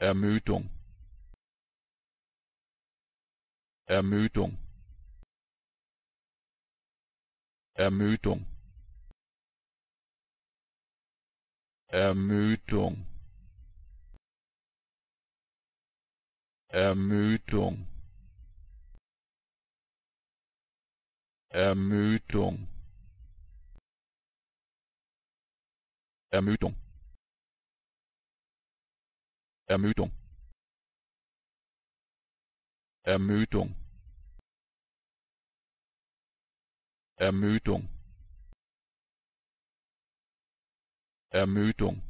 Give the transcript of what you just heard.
Ermüdung Ermüdung Ermüdung Ermüdung Ermüdung Ermüdung Ermüdung Ermüdung Ermüdung Ermüdung Ermüdung